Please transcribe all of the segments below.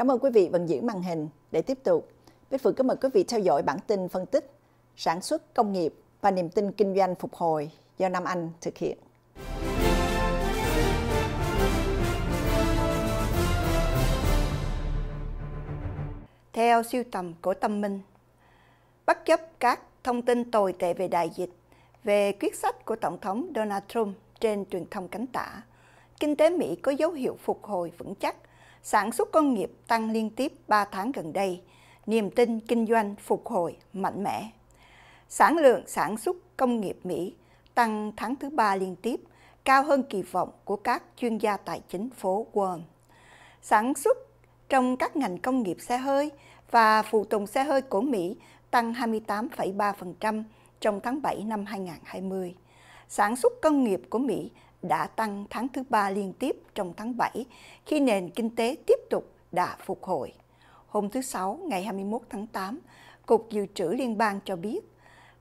Cảm ơn quý vị vận diễn màn hình. Để tiếp tục, Bích Phượng cảm mời quý vị theo dõi bản tin phân tích sản xuất công nghiệp và niềm tin kinh doanh phục hồi do Nam Anh thực hiện. Theo siêu tầm của Tâm Minh, bất chấp các thông tin tồi tệ về đại dịch, về quyết sách của Tổng thống Donald Trump trên truyền thông cánh tả, kinh tế Mỹ có dấu hiệu phục hồi vững chắc – sản xuất công nghiệp tăng liên tiếp 3 tháng gần đây, niềm tin kinh doanh phục hồi mạnh mẽ. Sản lượng sản xuất công nghiệp Mỹ tăng tháng thứ ba liên tiếp, cao hơn kỳ vọng của các chuyên gia tài chính phố Wall. Sản xuất trong các ngành công nghiệp xe hơi và phụ tùng xe hơi của Mỹ tăng 28,3% trong tháng 7 năm 2020. Sản xuất công nghiệp của Mỹ đã tăng tháng thứ ba liên tiếp trong tháng 7 khi nền kinh tế tiếp tục đã phục hồi. Hôm thứ Sáu ngày 21 tháng 8, Cục Dự trữ Liên bang cho biết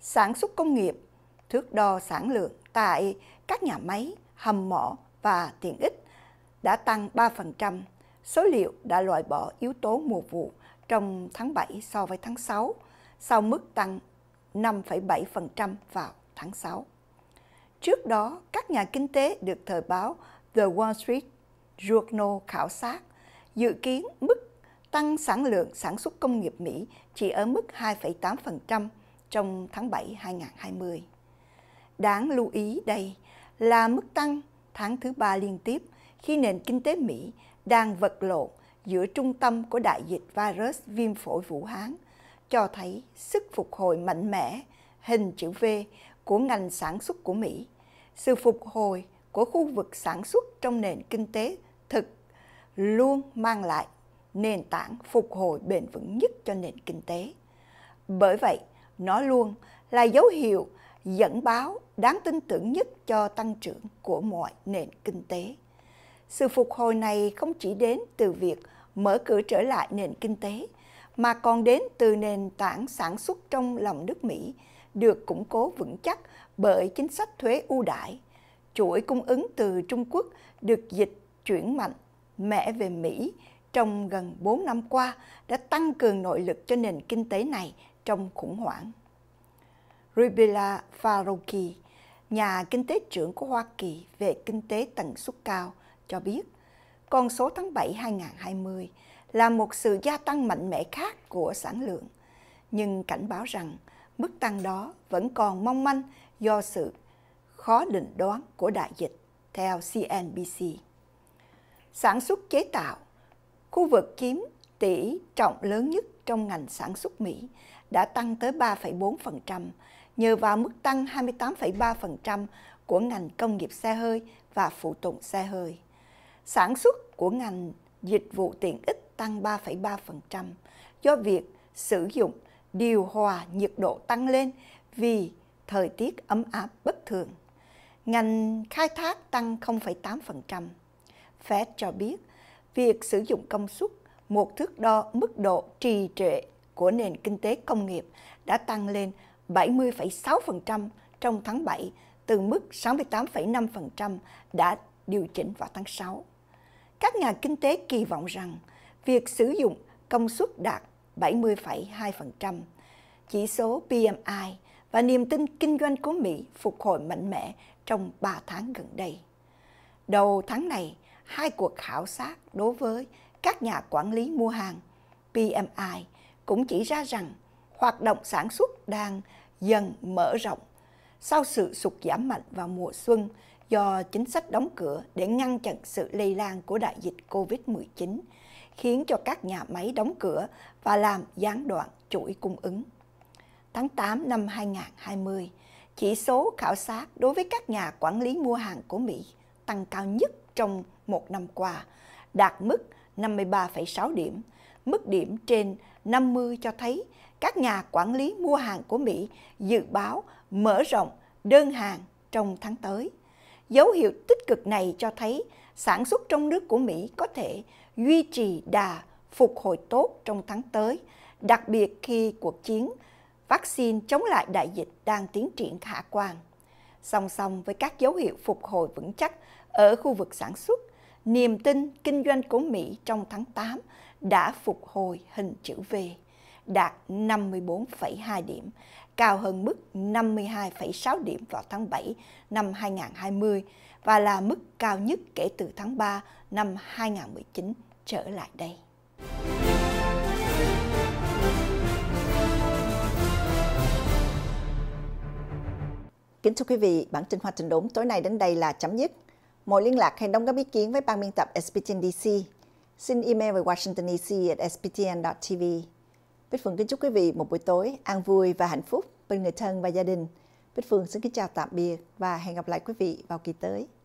sản xuất công nghiệp thước đo sản lượng tại các nhà máy, hầm mỏ và tiện ích đã tăng 3%. Số liệu đã loại bỏ yếu tố mùa vụ trong tháng 7 so với tháng 6, sau mức tăng 5,7% vào tháng 6. Trước đó, các nhà kinh tế được thời báo The Wall Street Journal khảo sát dự kiến mức tăng sản lượng sản xuất công nghiệp Mỹ chỉ ở mức 2,8% trong tháng 7 2020. Đáng lưu ý đây là mức tăng tháng thứ ba liên tiếp khi nền kinh tế Mỹ đang vật lộn giữa trung tâm của đại dịch virus viêm phổi Vũ Hán, cho thấy sức phục hồi mạnh mẽ, hình chữ V của ngành sản xuất của Mỹ, sự phục hồi của khu vực sản xuất trong nền kinh tế thực luôn mang lại nền tảng phục hồi bền vững nhất cho nền kinh tế. Bởi vậy, nó luôn là dấu hiệu dẫn báo đáng tin tưởng nhất cho tăng trưởng của mọi nền kinh tế. Sự phục hồi này không chỉ đến từ việc mở cửa trở lại nền kinh tế, mà còn đến từ nền tảng sản xuất trong lòng nước Mỹ được củng cố vững chắc bởi chính sách thuế ưu đãi. Chuỗi cung ứng từ Trung Quốc được dịch chuyển mạnh mẽ về Mỹ trong gần 4 năm qua đã tăng cường nội lực cho nền kinh tế này trong khủng hoảng. Ribila Farouki, nhà kinh tế trưởng của Hoa Kỳ về kinh tế tần suất cao, cho biết con số tháng 7 2020 là một sự gia tăng mạnh mẽ khác của sản lượng, nhưng cảnh báo rằng mức tăng đó vẫn còn mong manh do sự khó định đoán của đại dịch, theo CNBC. Sản xuất chế tạo, khu vực chiếm tỷ trọng lớn nhất trong ngành sản xuất Mỹ đã tăng tới 3,4% nhờ vào mức tăng 28,3% của ngành công nghiệp xe hơi và phụ tùng xe hơi. Sản xuất của ngành dịch vụ tiện ích tăng 3,3% do việc sử dụng điều hòa nhiệt độ tăng lên vì thời tiết ấm áp bất thường. Ngành khai thác tăng 0,8%. Fed cho biết việc sử dụng công suất một thước đo mức độ trì trệ của nền kinh tế công nghiệp đã tăng lên 70,6% trong tháng 7 từ mức 68,5% đã điều chỉnh vào tháng 6. Các nhà kinh tế kỳ vọng rằng việc sử dụng công suất đạt 70,2%. Chỉ số PMI và niềm tin kinh doanh của Mỹ phục hồi mạnh mẽ trong 3 tháng gần đây. Đầu tháng này, hai cuộc khảo sát đối với các nhà quản lý mua hàng PMI cũng chỉ ra rằng hoạt động sản xuất đang dần mở rộng sau sự sụt giảm mạnh vào mùa xuân do chính sách đóng cửa để ngăn chặn sự lây lan của đại dịch COVID-19 khiến cho các nhà máy đóng cửa và làm gián đoạn chuỗi cung ứng. Tháng 8 năm 2020, chỉ số khảo sát đối với các nhà quản lý mua hàng của Mỹ tăng cao nhất trong một năm qua, đạt mức 53,6 điểm. Mức điểm trên 50 cho thấy các nhà quản lý mua hàng của Mỹ dự báo mở rộng đơn hàng trong tháng tới. Dấu hiệu tích cực này cho thấy sản xuất trong nước của Mỹ có thể duy trì đà phục hồi tốt trong tháng tới, đặc biệt khi cuộc chiến vaccine chống lại đại dịch đang tiến triển khả quan. Song song với các dấu hiệu phục hồi vững chắc ở khu vực sản xuất, niềm tin kinh doanh của Mỹ trong tháng 8 đã phục hồi hình chữ V, đạt 54,2 điểm, cao hơn mức 52,6 điểm vào tháng 7 năm 2020 và là mức cao nhất kể từ tháng 3 năm 2019 trở lại đây. Kính thưa quý vị, bản tin Hoa Trình Đốn tối nay đến đây là chấm dứt. Mọi liên lạc hay đóng góp ý kiến với ban biên tập SPTN DC. Xin email về Washington DC at sptn.tv. Bích Phương kính chúc quý vị một buổi tối an vui và hạnh phúc bên người thân và gia đình. Bích Phương xin kính chào tạm biệt và hẹn gặp lại quý vị vào kỳ tới.